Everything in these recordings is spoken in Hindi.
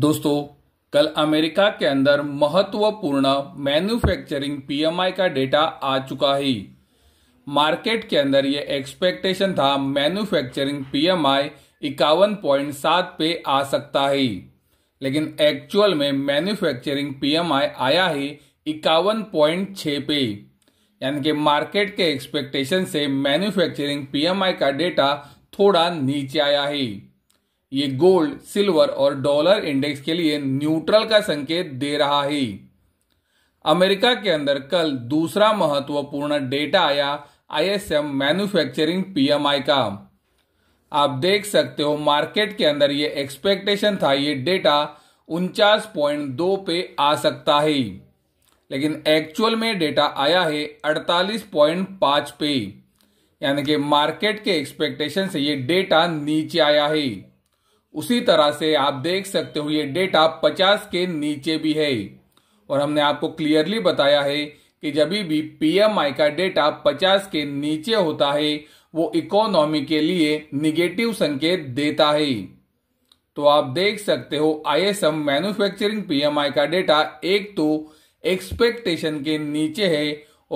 दोस्तों कल अमेरिका के अंदर महत्वपूर्ण मैन्युफैक्चरिंग पीएमआई का डेटा आ चुका है मार्केट के अंदर यह एक्सपेक्टेशन था मैन्युफैक्चरिंग पीएमआई इक्यावन पॉइंट सात पे आ सकता है लेकिन एक्चुअल में मैन्युफैक्चरिंग पीएमआई आया है इक्यावन पॉइंट छ पे यानी कि मार्केट के एक्सपेक्टेशन से मैन्युफैक्चरिंग पीएमआई का डेटा थोड़ा नीचे आया है ये गोल्ड सिल्वर और डॉलर इंडेक्स के लिए न्यूट्रल का संकेत दे रहा है अमेरिका के अंदर कल दूसरा महत्वपूर्ण डेटा आया आईएसएम मैन्युफैक्चरिंग पीएमआई का आप देख सकते हो मार्केट के अंदर ये एक्सपेक्टेशन था ये डेटा उनचास पॉइंट दो पे आ सकता है लेकिन एक्चुअल में डेटा आया है अड़तालीस पॉइंट पांच पे यानी कि मार्केट के एक्सपेक्टेशन से ये डेटा नीचे आया है उसी तरह से आप देख सकते हो ये डेटा 50 के नीचे भी है और हमने आपको क्लियरली बताया है कि जब भी पीएमआई का डेटा 50 के नीचे होता है वो इकोनॉमी के लिए निगेटिव संकेत देता है तो आप देख सकते हो आईएसएम मैन्युफैक्चरिंग पीएमआई का डेटा एक तो एक्सपेक्टेशन के नीचे है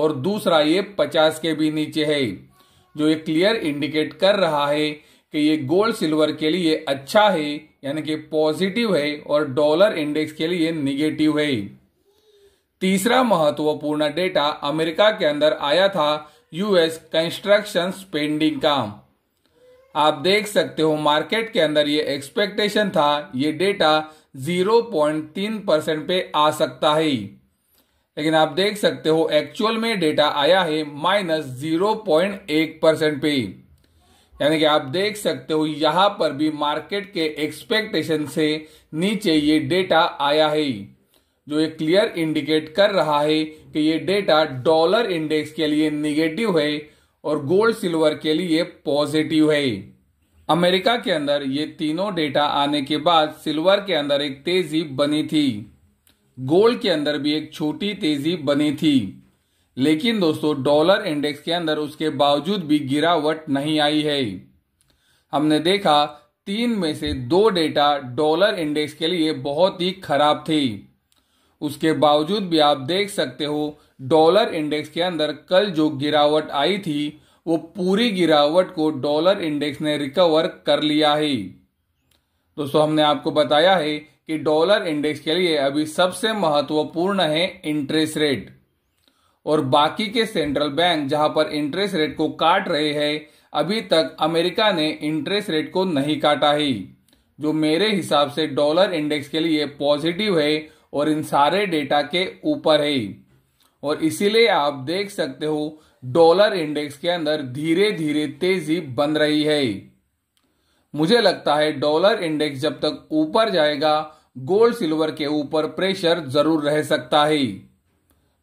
और दूसरा ये 50 के भी नीचे है जो ये क्लियर इंडिकेट कर रहा है कि ये गोल्ड सिल्वर के लिए अच्छा है यानी कि पॉजिटिव है और डॉलर इंडेक्स के लिए निगेटिव है तीसरा महत्वपूर्ण डेटा अमेरिका के अंदर आया था यूएस कंस्ट्रक्शन स्पेंडिंग का आप देख सकते हो मार्केट के अंदर ये एक्सपेक्टेशन था ये डेटा 0.3 परसेंट पे आ सकता है लेकिन आप देख सकते हो एक्चुअल में डेटा आया है माइनस जीरो परसेंट पे यानी कि आप देख सकते हो यहां पर भी मार्केट के एक्सपेक्टेशन से नीचे ये डेटा आया है जो ये क्लियर इंडिकेट कर रहा है कि ये डेटा डॉलर इंडेक्स के लिए निगेटिव है और गोल्ड सिल्वर के लिए पॉजिटिव है अमेरिका के अंदर ये तीनों डेटा आने के बाद सिल्वर के अंदर एक तेजी बनी थी गोल्ड के अंदर भी एक छोटी तेजी बनी थी लेकिन दोस्तों डॉलर इंडेक्स के अंदर उसके बावजूद भी गिरावट नहीं आई है हमने देखा तीन में से दो डेटा डॉलर इंडेक्स के लिए बहुत ही खराब थी उसके बावजूद भी आप देख सकते हो डॉलर इंडेक्स के अंदर कल जो गिरावट आई थी वो पूरी गिरावट को डॉलर इंडेक्स ने रिकवर कर लिया है दोस्तों हमने आपको बताया है कि डॉलर इंडेक्स के लिए अभी सबसे महत्वपूर्ण है इंटरेस्ट रेट और बाकी के सेंट्रल बैंक जहां पर इंटरेस्ट रेट को काट रहे हैं अभी तक अमेरिका ने इंटरेस्ट रेट को नहीं काटा ही जो मेरे हिसाब से डॉलर इंडेक्स के लिए पॉजिटिव है और इन सारे डेटा के ऊपर है और इसीलिए आप देख सकते हो डॉलर इंडेक्स के अंदर धीरे धीरे तेजी बन रही है मुझे लगता है डॉलर इंडेक्स जब तक ऊपर जाएगा गोल्ड सिल्वर के ऊपर प्रेशर जरूर रह सकता है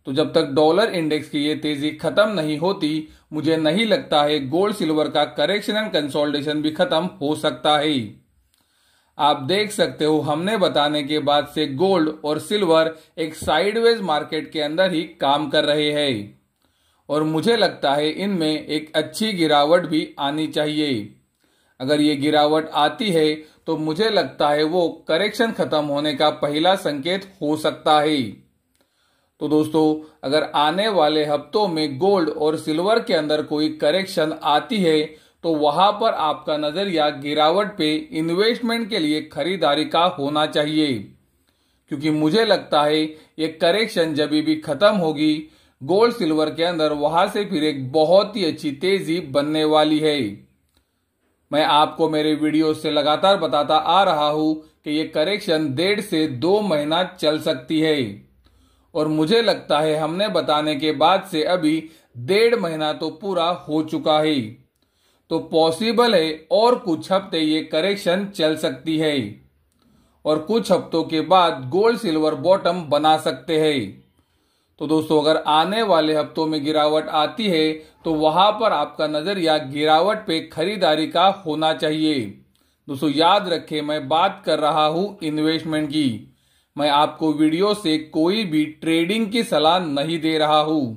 तो जब तक डॉलर इंडेक्स की ये तेजी खत्म नहीं होती मुझे नहीं लगता है गोल्ड सिल्वर का करेक्शन एंड कंसोल्टेशन भी खत्म हो सकता है आप देख सकते हो हमने बताने के बाद से गोल्ड और सिल्वर एक साइडवेज मार्केट के अंदर ही काम कर रहे हैं और मुझे लगता है इनमें एक अच्छी गिरावट भी आनी चाहिए अगर ये गिरावट आती है तो मुझे लगता है वो करेक्शन खत्म होने का पहला संकेत हो सकता है तो दोस्तों अगर आने वाले हफ्तों में गोल्ड और सिल्वर के अंदर कोई करेक्शन आती है तो वहां पर आपका नजरिया गिरावट पे इन्वेस्टमेंट के लिए खरीदारी का होना चाहिए क्योंकि मुझे लगता है ये करेक्शन जब भी खत्म होगी गोल्ड सिल्वर के अंदर वहां से फिर एक बहुत ही अच्छी तेजी बनने वाली है मैं आपको मेरे वीडियो से लगातार बताता आ रहा हूं कि ये करेक्शन डेढ़ से दो महीना चल सकती है और मुझे लगता है हमने बताने के बाद से अभी डेढ़ महीना तो पूरा हो चुका है तो पॉसिबल है और कुछ हफ्ते ये करेक्शन चल सकती है और कुछ हफ्तों के बाद गोल्ड सिल्वर बॉटम बना सकते हैं तो दोस्तों अगर आने वाले हफ्तों में गिरावट आती है तो वहां पर आपका नजरिया गिरावट पे खरीदारी का होना चाहिए दोस्तों याद रखें मैं बात कर रहा हूं इन्वेस्टमेंट की मैं आपको वीडियो से कोई भी ट्रेडिंग की सलाह नहीं दे रहा हूं